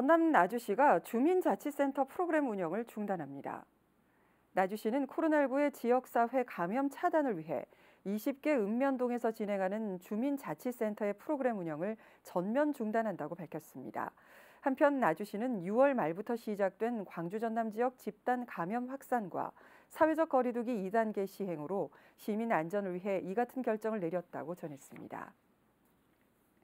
전남 나주시가 주민자치센터 프로그램 운영을 중단합니다. 나주시는 코로나19의 지역사회 감염 차단을 위해 20개 읍면동에서 진행하는 주민자치센터의 프로그램 운영을 전면 중단한다고 밝혔습니다. 한편 나주시는 6월 말부터 시작된 광주 전남 지역 집단 감염 확산과 사회적 거리두기 2단계 시행으로 시민 안전을 위해 이 같은 결정을 내렸다고 전했습니다.